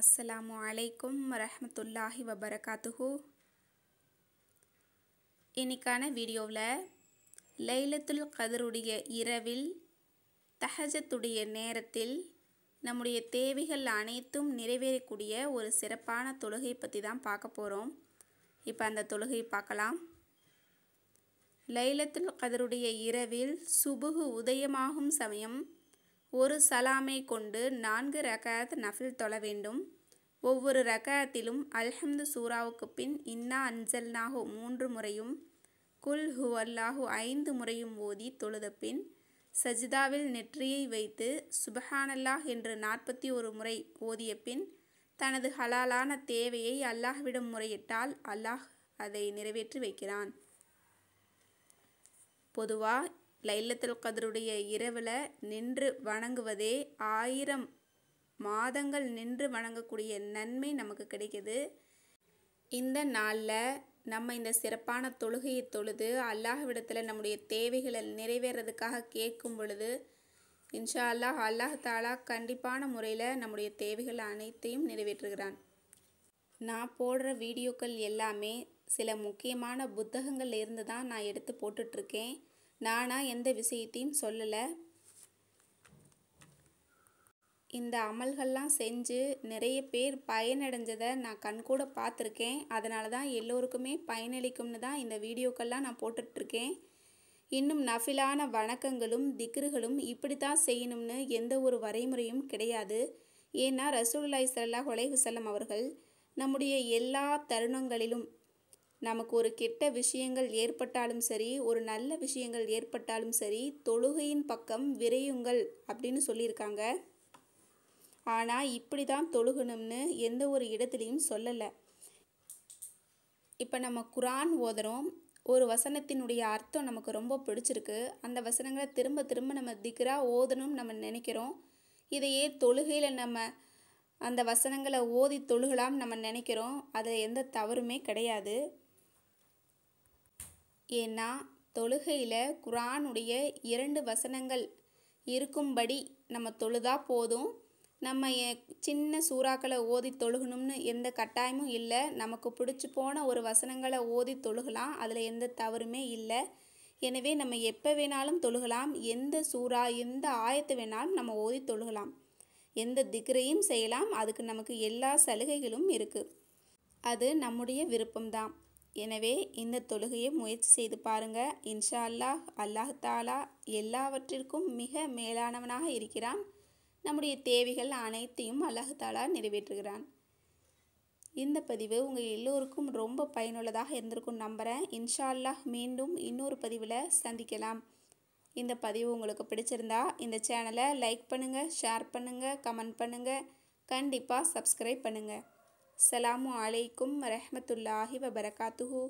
அஸ்ஸலாமு அலைக்கும் ரஹமத்துல்லாஹி வபரகாத்துஹூ இன்றைக்கான வீடியோவில் லைலத்துல் கதருடைய இரவில் தஹஜத்துடைய நேரத்தில் நம்முடைய தேவைகள் அனைத்தும் நிறைவேறக்கூடிய ஒரு சிறப்பான தொழுகை பற்றி தான் பார்க்க போகிறோம் இப்போ அந்த தொழுகை பார்க்கலாம் லைலத்துல் கதருடைய இரவில் சுபுகு உதயமாகும் சமயம் ஒரு சலாமை கொண்டு நான்கு ரகாத் நஃபில் தொழ வேண்டும் ஒவ்வொரு ரகாத்திலும் அல்ஹம்து சூராவுக்கு பின் இன்னா நாகு மூன்று முறையும் குல் ஹுவல்லாஹு ஐந்து முறையும் ஓதி தொழுத பின் சஜிதாவில் நெற்றியை வைத்து சுபஹானல்லாஹ் என்று நாற்பத்தி ஒரு முறை ஓதிய பின் தனது ஹலாலான தேவையை அல்லாஹ்விடம் முறையிட்டால் அல்லாஹ் அதை நிறைவேற்றி வைக்கிறான் பொதுவாக லைலத்துல் கதருடைய இரவில் நின்று வணங்குவதே ஆயிரம் மாதங்கள் நின்று வணங்கக்கூடிய நன்மை நமக்கு கிடைக்கிது இந்த நாளில் நம்ம இந்த சிறப்பான தொழுகையை தொழுது அல்லாஹ்விடத்தில் நம்முடைய தேவைகளை நிறைவேறதுக்காக கேட்கும் பொழுது இன்ஷா அல்லாஹ் அல்லாஹ் தாலா கண்டிப்பான முறையில் நம்முடைய தேவைகள் அனைத்தையும் நிறைவேற்றுகிறான் நான் போடுற வீடியோக்கள் எல்லாமே சில முக்கியமான புத்தகங்கள்லேருந்து தான் நான் எடுத்து போட்டுட்ருக்கேன் நானாக எந்த விஷயத்தையும் சொல்லலை இந்த அமல்கள்லாம் செஞ்சு நிறைய பேர் பயனடைஞ்சதை நான் கண்கூட பார்த்துருக்கேன் அதனால தான் எல்லோருக்குமே பயனளிக்கும்னு தான் இந்த வீடியோக்கள்லாம் நான் போட்டுட்ருக்கேன் இன்னும் நஃபிலான வணக்கங்களும் திக்ருகளும் இப்படி தான் செய்யணும்னு எந்த ஒரு வரைமுறையும் கிடையாது ஏன்னா ரசூல்லாய் சல்லா உலைஹுசல்லம் அவர்கள் நம்முடைய எல்லா தருணங்களிலும் நமக்கு ஒரு கெட்ட விஷயங்கள் ஏற்பட்டாலும் சரி ஒரு நல்ல விஷயங்கள் ஏற்பட்டாலும் சரி தொழுகையின் பக்கம் விரையுங்கள் அப்படின்னு சொல்லியிருக்காங்க ஆனால் இப்படி தான் தொழுகணும்னு எந்த ஒரு இடத்துலையும் சொல்லலை இப்போ நம்ம குரான் ஓதுறோம் ஒரு வசனத்தினுடைய அர்த்தம் நமக்கு ரொம்ப பிடிச்சிருக்கு அந்த வசனங்களை திரும்ப திரும்ப நம்ம திக்ராக ஓதணும்னு நம்ம நினைக்கிறோம் இதையே தொழுகையில் நம்ம அந்த வசனங்களை ஓதி தொழுகலாம் நம்ம நினைக்கிறோம் அதில் எந்த தவறுமே கிடையாது ஏன்னா தொழுகையில் குரானுடைய இரண்டு வசனங்கள் இருக்கும்படி நம்ம தொழுதா போதும் நம்ம சின்ன சூறாக்களை ஓதி தொழுகணும்னு எந்த கட்டாயமும் இல்லை நமக்கு பிடிச்சி போன ஒரு வசனங்களை ஓதி தொழுகலாம் அதில் எந்த தவறுமே இல்லை எனவே நம்ம எப்போ வேணாலும் தொழுகலாம் எந்த சூறா எந்த ஆயத்தை வேணாலும் நம்ம ஓதி தொழுகலாம் எந்த திக்ரையும் செய்யலாம் அதுக்கு நமக்கு எல்லா சலுகைகளும் இருக்குது அது நம்முடைய விருப்பம்தான் எனவே இந்த தொழுகையை முயற்சி செய்து பாருங்க இன்ஷா அல்லாஹ் அல்லாஹ் தாலா எல்லாவற்றிற்கும் மிக மேலானவனாக இருக்கிறான் நம்முடைய தேவைகள் அனைத்தையும் அல்லாஹ் நிறைவேற்றுகிறான் இந்த பதிவு உங்கள் எல்லோருக்கும் ரொம்ப பயனுள்ளதாக இருந்திருக்கும் நம்புகிறேன் இன்ஷா அல்லாஹ் மீண்டும் இன்னொரு பதிவில் சந்திக்கலாம் இந்த பதிவு உங்களுக்கு பிடிச்சிருந்தா இந்த சேனலை லைக் பண்ணுங்கள் ஷேர் பண்ணுங்கள் கமெண்ட் பண்ணுங்கள் கண்டிப்பாக சப்ஸ்கிரைப் பண்ணுங்கள் அலாமு அலைக்கும் வரமத்துல்லாஹி வபரகாத்துஹூ